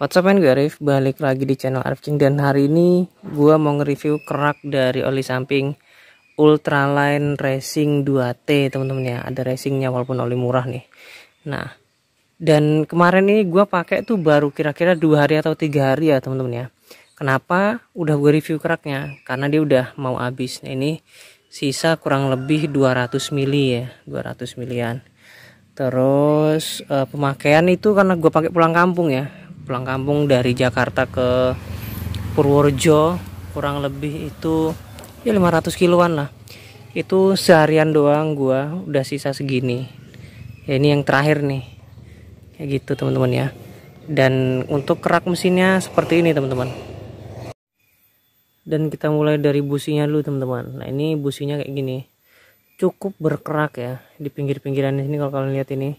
What's up man, gue Arif, balik lagi di channel Arif King Dan hari ini gue mau nge-review kerak dari oli samping Ultraline Racing 2T teman-teman ya Ada racingnya walaupun oli murah nih Nah, dan kemarin ini gue pakai tuh baru kira-kira dua hari atau tiga hari ya teman-teman ya Kenapa? Udah gue review keraknya Karena dia udah mau habis Nah ini sisa kurang lebih 200 mili ya 200 milian Terus uh, pemakaian itu karena gue pakai pulang kampung ya pulang kampung dari Jakarta ke Purworejo kurang lebih itu ya 500 kiloan lah itu seharian doang gua udah sisa segini ya ini yang terakhir nih kayak gitu teman-teman ya dan untuk kerak mesinnya seperti ini teman-teman dan kita mulai dari businya dulu teman-teman nah ini businya kayak gini cukup berkerak ya di pinggir-pinggiran ini kalau kalian lihat ini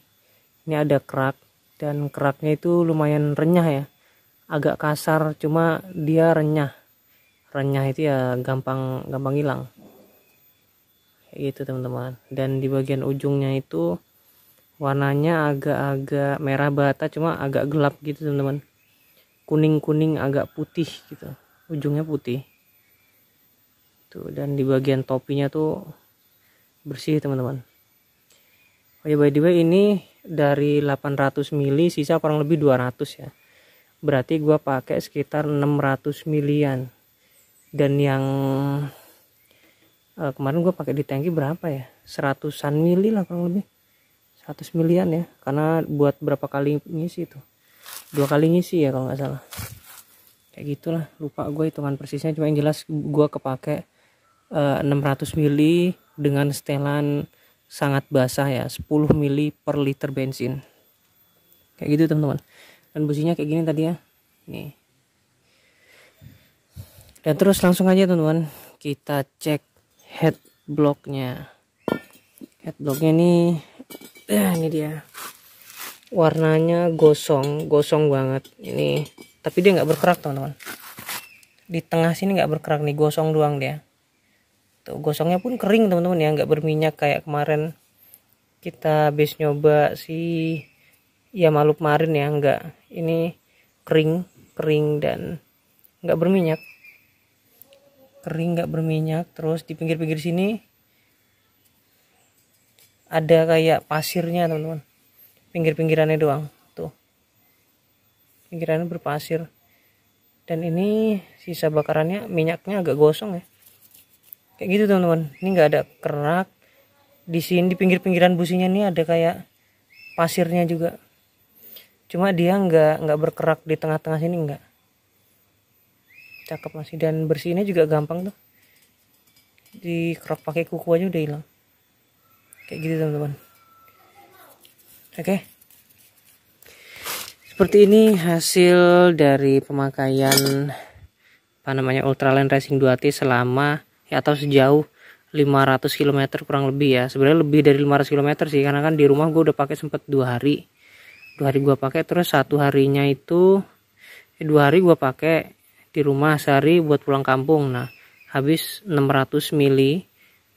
ini ada kerak dan keraknya itu lumayan renyah ya agak kasar cuma dia renyah renyah itu ya gampang gampang hilang itu teman-teman dan di bagian ujungnya itu warnanya agak-agak merah bata cuma agak gelap gitu teman-teman kuning-kuning agak putih gitu ujungnya putih tuh dan di bagian topinya tuh bersih teman-teman oh ya by the way ini dari 800 mili sisa kurang lebih 200 ya berarti gue pakai sekitar 600 milian dan yang uh, kemarin gue pakai di tangki berapa ya seratusan mili lah kurang lebih 100 milian ya karena buat berapa kali ngisi itu dua kali ngisi ya kalau nggak salah kayak gitulah lupa gue hitungan persisnya cuma yang jelas gue kepake uh, 600 mili dengan setelan sangat basah ya 10 mili per liter bensin kayak gitu teman-teman dan businya kayak gini tadi ya nih dan terus langsung aja teman-teman kita cek head blocknya head blocknya ini ya ini dia warnanya gosong gosong banget ini tapi dia nggak berkerak teman-teman di tengah sini nggak berkerak nih gosong doang dia tuh gitu. gosongnya pun kering teman-teman ya nggak berminyak kayak kemarin kita habis nyoba si ya malu kemarin ya nggak ini kering kering dan nggak berminyak kering nggak berminyak terus di pinggir-pinggir sini ada kayak pasirnya teman-teman pinggir-pinggirannya doang tuh pinggirannya berpasir dan ini sisa bakarannya minyaknya agak gosong ya kayak gitu teman-teman ini nggak ada kerak di sini di pinggir-pinggiran businya ini ada kayak pasirnya juga cuma dia nggak nggak berkerak di tengah-tengah sini nggak cakep masih dan bersihnya juga gampang tuh di kerok pakai kuku aja udah hilang kayak gitu teman-teman oke okay. seperti ini hasil dari pemakaian apa namanya ultraline racing 2T selama ya, atau sejauh 500 km kurang lebih ya sebenarnya lebih dari 500 km sih karena kan di rumah gue udah pakai sempat dua hari dua hari gue pakai terus satu harinya itu eh, dua hari gue pakai di rumah sehari buat pulang kampung nah habis 600 mili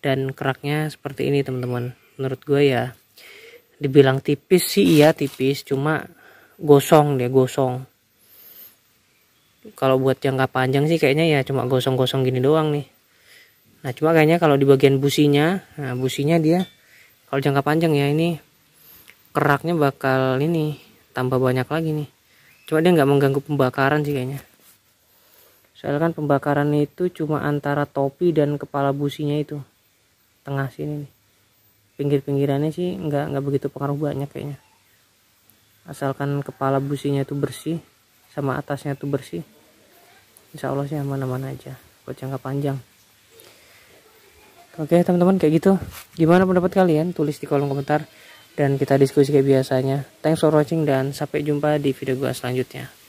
dan keraknya seperti ini teman-teman menurut gue ya dibilang tipis sih iya tipis cuma gosong deh gosong kalau buat jangka panjang sih kayaknya ya cuma gosong-gosong gini doang nih nah cuma kayaknya kalau di bagian businya nah businya dia kalau jangka panjang ya ini keraknya bakal ini tambah banyak lagi nih cuma dia nggak mengganggu pembakaran sih kayaknya soalnya kan pembakaran itu cuma antara topi dan kepala businya itu tengah sini nih pinggir-pinggirannya sih nggak nggak begitu pengaruh banyak kayaknya asalkan kepala businya itu bersih sama atasnya itu bersih insya Allah sih aman-aman aja buat jangka panjang Oke teman-teman kayak gitu. Gimana pendapat kalian? Tulis di kolom komentar dan kita diskusi kayak biasanya. Thanks for watching dan sampai jumpa di video gua selanjutnya.